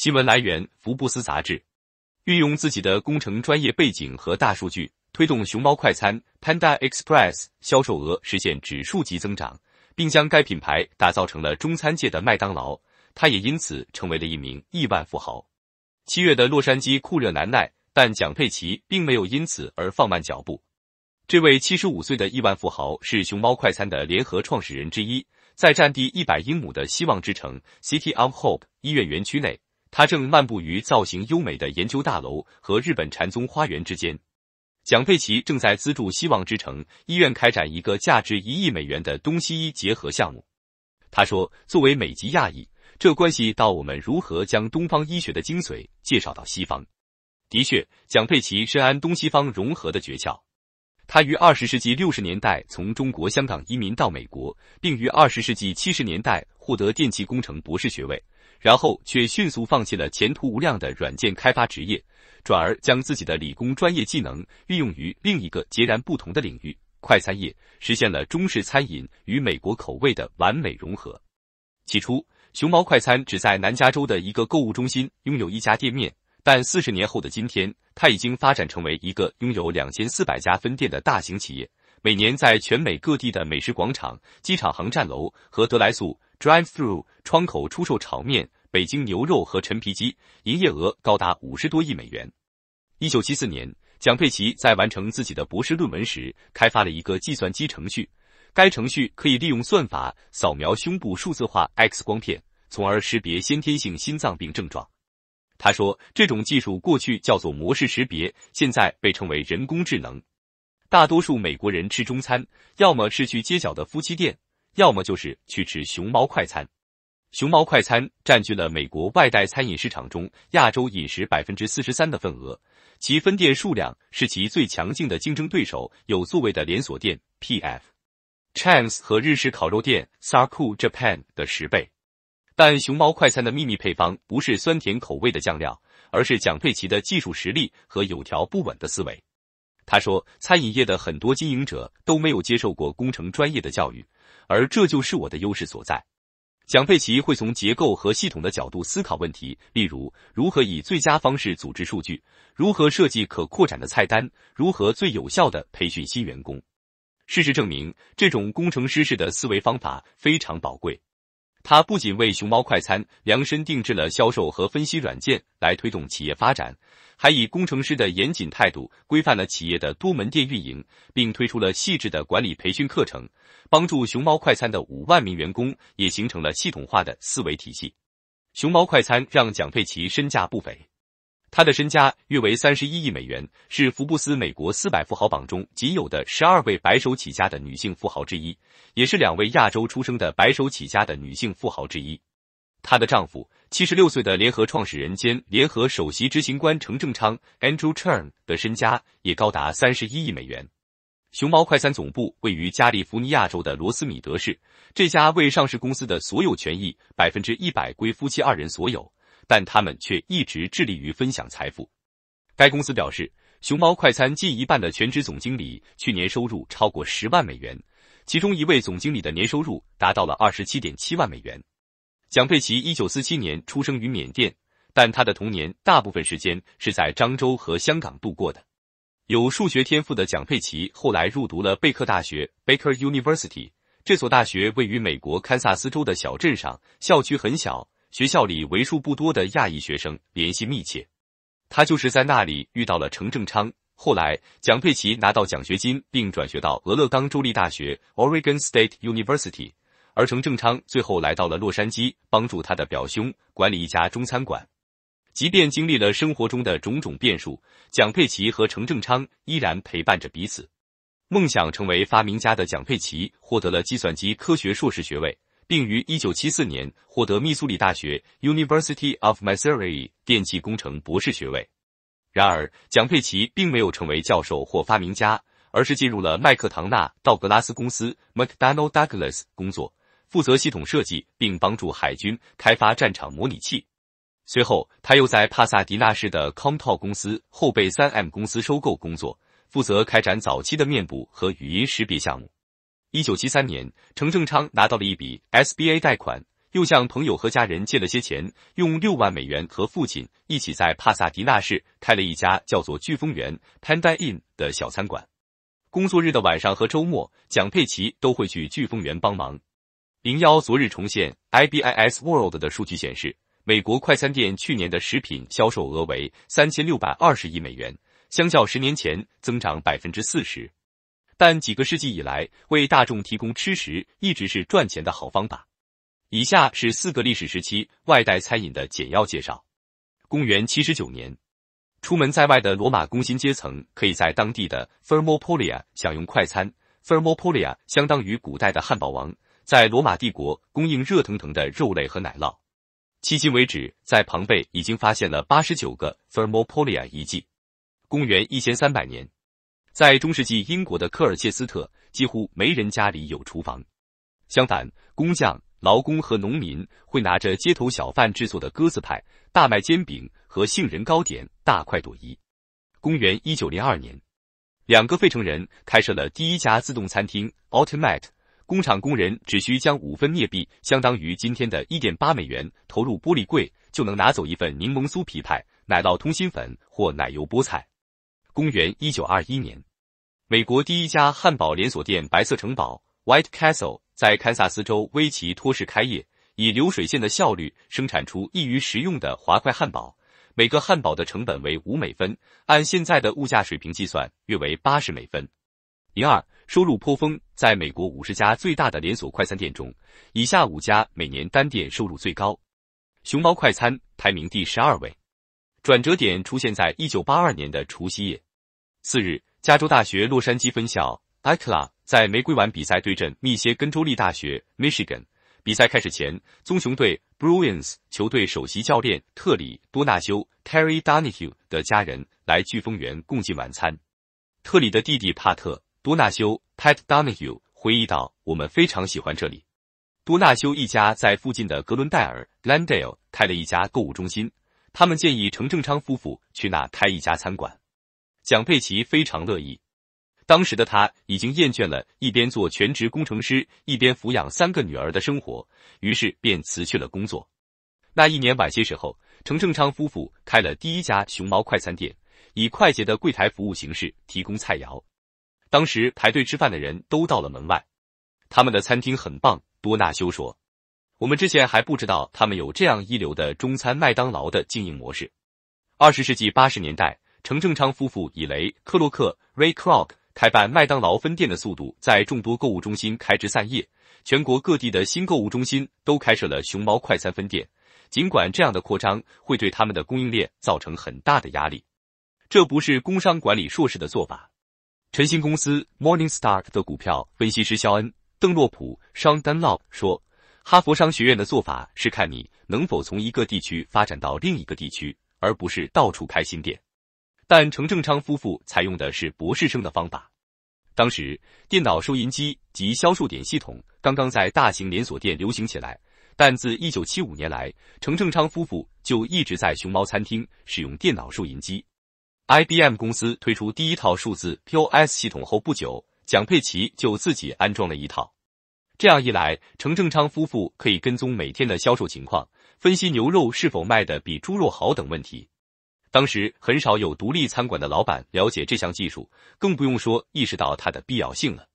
新闻来源：福布斯杂志。运用自己的工程专业背景和大数据，推动熊猫快餐 （Panda Express） 销售额实现指数级增长，并将该品牌打造成了中餐界的麦当劳。他也因此成为了一名亿万富豪。七月的洛杉矶酷热难耐，但蒋佩奇并没有因此而放慢脚步。这位七十五岁的亿万富豪是熊猫快餐的联合创始人之一，在占地一百英亩的希望之城 （City of Hope） 医院园区内。他正漫步于造型优美的研究大楼和日本禅宗花园之间。蒋佩奇正在资助希望之城医院开展一个价值一亿美元的东西医结合项目。他说：“作为美籍亚裔，这关系到我们如何将东方医学的精髓介绍到西方。”的确，蒋佩奇深谙东西方融合的诀窍。他于二十世纪六十年代从中国香港移民到美国，并于二十世纪七十年代获得电气工程博士学位。然后却迅速放弃了前途无量的软件开发职业，转而将自己的理工专业技能运用于另一个截然不同的领域——快餐业，实现了中式餐饮与美国口味的完美融合。起初，熊猫快餐只在南加州的一个购物中心拥有一家店面，但四十年后的今天，它已经发展成为一个拥有两千四百家分店的大型企业，每年在全美各地的美食广场、机场航站楼和德莱素。Drive-thru o g h 窗口出售炒面、北京牛肉和陈皮鸡，营业额高达五十多亿美元。一九七四年，蒋佩奇在完成自己的博士论文时，开发了一个计算机程序，该程序可以利用算法扫描胸部数字化 X 光片，从而识别先天性心脏病症状。他说，这种技术过去叫做模式识别，现在被称为人工智能。大多数美国人吃中餐，要么是去街角的夫妻店。要么就是去吃熊猫快餐。熊猫快餐占据了美国外带餐饮市场中亚洲饮食百分之四十三的份额，其分店数量是其最强劲的竞争对手有座位的连锁店 P.F. c h a n c s 和日式烤肉店 Saraku Japan 的十倍。但熊猫快餐的秘密配方不是酸甜口味的酱料，而是蒋佩奇的技术实力和有条不紊的思维。他说：“餐饮业的很多经营者都没有接受过工程专业的教育。”而这就是我的优势所在。蒋佩奇会从结构和系统的角度思考问题，例如如何以最佳方式组织数据，如何设计可扩展的菜单，如何最有效的培训新员工。事实证明，这种工程师式的思维方法非常宝贵。他不仅为熊猫快餐量身定制了销售和分析软件来推动企业发展，还以工程师的严谨态度规范了企业的多门店运营，并推出了细致的管理培训课程，帮助熊猫快餐的五万名员工也形成了系统化的思维体系。熊猫快餐让蒋佩奇身价不菲。她的身家约为三十一亿美元，是福布斯美国四百富豪榜中仅有的十二位白手起家的女性富豪之一，也是两位亚洲出生的白手起家的女性富豪之一。她的丈夫七十六岁的联合创始人兼联合首席执行官程正昌 （Andrew Chen） 的身家也高达三十一亿美元。熊猫快餐总部位于加利福尼亚州的罗斯米德市，这家未上市公司的所有权益百分之一百归夫妻二人所有。但他们却一直致力于分享财富。该公司表示，熊猫快餐近一半的全职总经理去年收入超过十万美元，其中一位总经理的年收入达到了二十七点七万美元。蒋佩奇一九四七年出生于缅甸，但他的童年大部分时间是在漳州和香港度过的。有数学天赋的蒋佩奇后来入读了贝克大学 （Baker University），这所大学位于美国堪萨斯州的小镇上，校区很小。学校里为数不多的亚裔学生联系密切，他就是在那里遇到了程正昌。后来，蒋佩奇拿到奖学金，并转学到俄勒冈州立大学 （Oregon State University），而程正昌最后来到了洛杉矶，帮助他的表兄管理一家中餐馆。即便经历了生活中的种种变数，蒋佩奇和程正昌依然陪伴着彼此。梦想成为发明家的蒋佩奇获得了计算机科学硕士学位。并于一九七四年获得密苏里大学 University of Missouri 电气工程博士学位。然而，蒋佩奇并没有成为教授或发明家，而是进入了麦克唐纳道格拉斯公司 McDonnell Douglas 工作，负责系统设计，并帮助海军开发战场模拟器。随后，他又在帕萨迪纳市的 c o m p o 公司后被 3M 公司收购工作，负责开展早期的面部和语音识别项目。一九七三年，程正昌拿到了一笔 SBA 贷款，又向朋友和家人借了些钱，用六万美元和父亲一起在帕萨迪纳市开了一家叫做“飓风园 ”（Panda Inn） 的小餐馆。工作日的晚上和周末，蒋佩奇都会去飓风园帮忙。零幺昨日重现 IBIS World 的数据显示，美国快餐店去年的食品销售额为三千六百二十亿美元，相较十年前增长百分之四十。但几个世纪以来，为大众提供吃食一直是赚钱的好方法。以下是四个历史时期外带餐饮的简要介绍。公元七十九年，出门在外的罗马工薪阶层可以在当地的 Thermopolia 享用快餐。Thermopolia 相当于古代的汉堡王，在罗马帝国供应热腾腾的肉类和奶酪。迄今为止，在庞贝已经发现了八十九个 Thermopolia 遗迹。公元一千三百年。在中世纪英国的科尔切斯特，几乎没人家里有厨房。相反，工匠、劳工和农民会拿着街头小贩制作的鸽子派、大麦煎饼和杏仁糕点大快朵颐。公元一九零二年，两个费城人开设了第一家自动餐厅 Ultimate。工厂工人只需将五分镍币（相当于今天的一点八美元）投入玻璃柜，就能拿走一份柠檬酥皮派、奶酪通心粉或奶油菠菜。公元一九二一年。美国第一家汉堡连锁店“白色城堡 ”（White Castle） 在堪萨斯州威奇托市开业，以流水线的效率生产出易于食用的滑块汉堡。每个汉堡的成本为五美分，按现在的物价水平计算，约为八十美分。零二收入颇丰，在美国五十家最大的连锁快餐店中，以下五家每年单店收入最高：熊猫快餐排名第十二位。转折点出现在一九八二年的除夕夜，次日。加州大学洛杉矶分校 i c l a 在玫瑰碗比赛对阵密歇根州立大学 （Michigan）。比赛开始前，棕熊队 （Bruins） 球队首席教练特里·多纳休 （Terry Donahue） 的家人来飓风园共进晚餐。特里的弟弟帕特·多纳休 （Pat Donahue） 回忆道：“我们非常喜欢这里。”多纳休一家在附近的格伦戴尔 （Glendale） 开了一家购物中心，他们建议程正昌夫妇去那开一家餐馆。蒋佩奇非常乐意。当时的他已经厌倦了一边做全职工程师，一边抚养三个女儿的生活，于是便辞去了工作。那一年晚些时候，程正昌夫妇开了第一家熊猫快餐店，以快捷的柜台服务形式提供菜肴。当时排队吃饭的人都到了门外。他们的餐厅很棒，多纳修说：“我们之前还不知道他们有这样一流的中餐麦当劳的经营模式。”二十世纪八十年代。程正昌夫妇以雷克洛克 （Ray c r o c k 开办麦当劳分店的速度，在众多购物中心开枝散叶。全国各地的新购物中心都开设了熊猫快餐分店。尽管这样的扩张会对他们的供应链造成很大的压力，这不是工商管理硕士的做法。晨星公司 （Morningstar） 的股票分析师肖恩·邓洛普 （Sean Dunlop） 说：“哈佛商学院的做法是看你能否从一个地区发展到另一个地区，而不是到处开新店。”但程正昌夫妇采用的是博士生的方法。当时，电脑收银机及销售点系统刚刚在大型连锁店流行起来，但自一九七五年来，程正昌夫妇就一直在熊猫餐厅使用电脑收银机。IBM 公司推出第一套数字 POS 系统后不久，蒋佩奇就自己安装了一套。这样一来，程正昌夫妇可以跟踪每天的销售情况，分析牛肉是否卖的比猪肉好等问题。当时很少有独立餐馆的老板了解这项技术，更不用说意识到它的必要性了。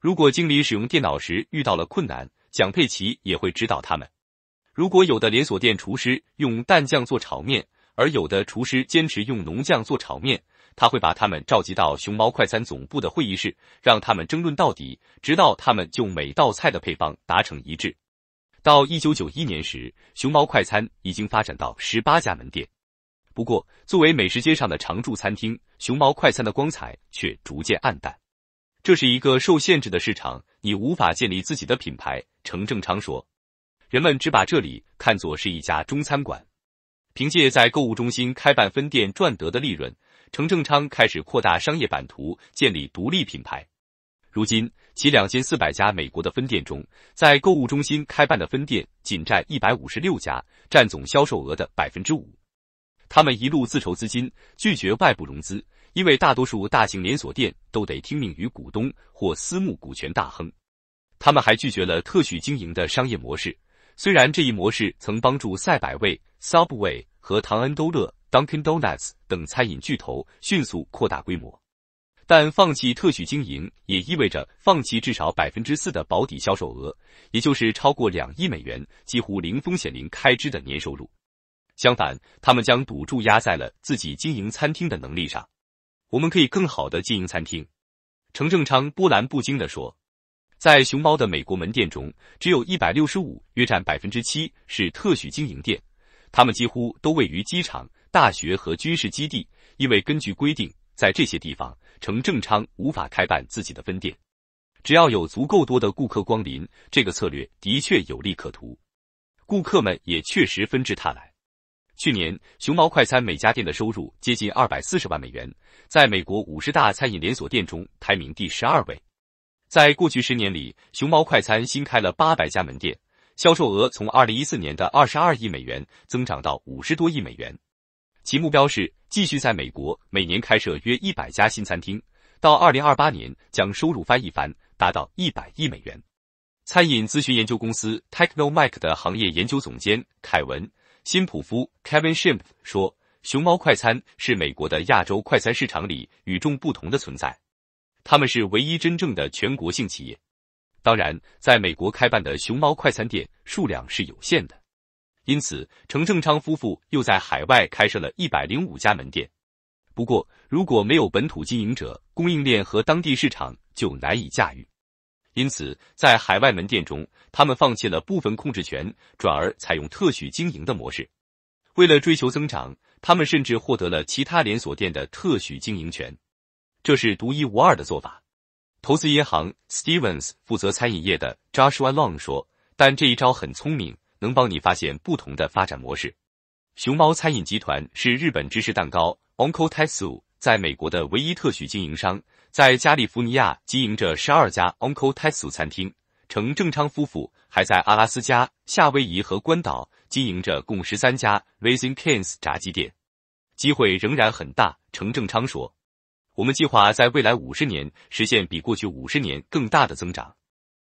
如果经理使用电脑时遇到了困难，蒋佩奇也会指导他们。如果有的连锁店厨师用蛋酱做炒面，而有的厨师坚持用浓酱做炒面，他会把他们召集到熊猫快餐总部的会议室，让他们争论到底，直到他们就每道菜的配方达成一致。到1991年时，熊猫快餐已经发展到18家门店。不过，作为美食街上的常驻餐厅，熊猫快餐的光彩却逐渐暗淡。这是一个受限制的市场，你无法建立自己的品牌。程正昌说：“人们只把这里看作是一家中餐馆。”凭借在购物中心开办分店赚得的利润，程正昌开始扩大商业版图，建立独立品牌。如今，其两千四百家美国的分店中，在购物中心开办的分店仅占一百五十六家，占总销售额的百分之五。他们一路自筹资金，拒绝外部融资，因为大多数大型连锁店都得听命于股东或私募股权大亨。他们还拒绝了特许经营的商业模式，虽然这一模式曾帮助赛百味、Subway 和唐恩都乐、Dunkin' Donuts 等餐饮巨头迅速扩大规模，但放弃特许经营也意味着放弃至少百分之四的保底销售额，也就是超过两亿美元，几乎零风险、零开支的年收入。相反，他们将赌注压在了自己经营餐厅的能力上。我们可以更好的经营餐厅，程正昌波澜不惊地说。在熊猫的美国门店中，只有一百六十五，约占百分之七是特许经营店，他们几乎都位于机场、大学和军事基地，因为根据规定，在这些地方程正昌无法开办自己的分店。只要有足够多的顾客光临，这个策略的确有利可图，顾客们也确实纷至沓来。去年，熊猫快餐每家店的收入接近二百四十万美元，在美国五十大餐饮连锁店中排名第十二位。在过去十年里，熊猫快餐新开了八百家门店，销售额从二零一四年的二十二亿美元增长到五十多亿美元。其目标是继续在美国每年开设约一百家新餐厅，到二零二八年将收入翻一番，达到一百亿美元。餐饮咨询研究公司 Technomic 的行业研究总监凯文。辛普夫 Kevin Ship 说：“熊猫快餐是美国的亚洲快餐市场里与众不同的存在，他们是唯一真正的全国性企业。当然，在美国开办的熊猫快餐店数量是有限的，因此程正昌夫妇又在海外开设了一百零五家门店。不过，如果没有本土经营者、供应链和当地市场，就难以驾驭。”因此，在海外门店中，他们放弃了部分控制权，转而采用特许经营的模式。为了追求增长，他们甚至获得了其他连锁店的特许经营权，这是独一无二的做法。投资银行 Stevens 负责餐饮业的 Joshua Long 说：“但这一招很聪明，能帮你发现不同的发展模式。”熊猫餐饮集团是日本芝士蛋糕 Uncle Tetsu。在美国的唯一特许经营商，在加利福尼亚经营着十二家 Uncle t e s s u 餐厅。程正昌夫妇还在阿拉斯加、夏威夷和关岛经营着共十三家 Rising Cans 炸鸡店。机会仍然很大，程正昌说：“我们计划在未来五十年实现比过去五十年更大的增长。”